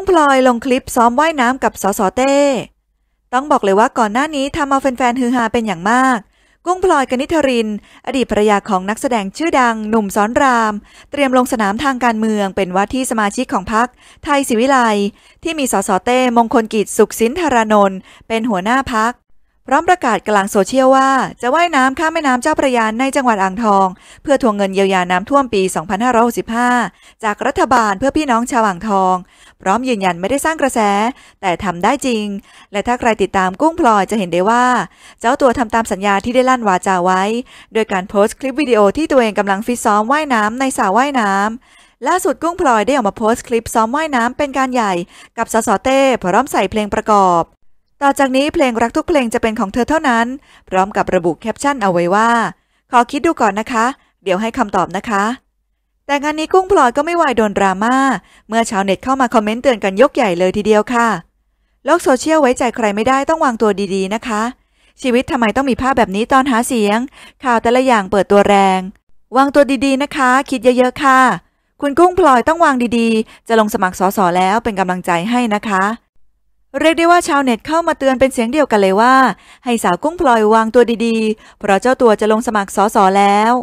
งพลอยลงคลิปซ้อมว่ายน้ำกับสสเต้ ต้องบอกเลยว่าก่อนหน้านี้ทำเอาแฟนๆฮือฮาเป็นอย่างมาก กุ้งพลอยกนิธรินอดีตภรรยาของนักแสดงชื่อดังหนุ่มซ้อนราม เตรียมลงสนามทางการเมือง เป็นว่าที่สมาชิกของพรรคไทยศิวิไล ที่มีสสเต้มงคลกิจสุขสินธารนนท์เป็นหัวหน้าพรรคพร้อมประกาศกลางโซเชียลว่า จะว่ายน้ำข้ามแม่น้ำเจ้าพระยาในจังหวัดอ่างทอง เพื่อทวงเงินเยียวยาน้ำท่วมปี 2565 จากรัฐบาลเพื่อพี่น้องชาวอ่างทอง พร้อมยืนยันไม่ได้สร้างกระแส แต่ทำได้จริง และถ้าใครติดตามกุ้งพลอยจะเห็นได้ว่า เจ้าตัวทำตามสัญญาที่ได้ลั่นวาจาไว้ โดยการโพสต์คลิปวิดีโอที่ตัวเองกำลังฟิตซ้อมว่ายน้ำในสระว่ายน้ำล่าสุดกุ้งพลอยได้ออกมาโพสต์คลิปซ้อมว่ายน้ำเป็นการใหญ่ กับสสเต้พร้อมใส่เพลงประกอบต่อจากนี้เพลงรักทุกเพลงจะเป็นของเธอเท่านั้น พร้อมกับระบุแคปชั่นเอาไว้ว่า ขอคิดดูก่อนนะคะ เดี๋ยวให้คำตอบนะคะ แต่งานนี้กุ้งพลอยก็ไม่วายโดนดราม่า เมื่อชาวเน็ตเข้ามาคอมเมนต์เตือนกันยกใหญ่เลยทีเดียวค่ะ โลกโซเชียลไว้ใจใครไม่ได้ต้องวางตัวดีๆนะคะ ชีวิตทำไมต้องมีภาพแบบนี้ตอนหาเสียง ข่าวแต่ละอย่างเปิดตัวแรง วางตัวดี ๆนะคะ คิดเยอะๆค่ะ คุณกุ้งพลอยต้องวางดีๆ จะลงสมัครสอสอแล้วเป็นกำลังใจให้นะคะเรียกได้ว่าชาวเน็ตเข้ามาเตือนเป็นเสียงเดียวกันเลยว่า ให้สาวกุ้งพลอยวางตัวดีๆ เพราะเจ้าตัวจะลงสมัครสอสอแล้ว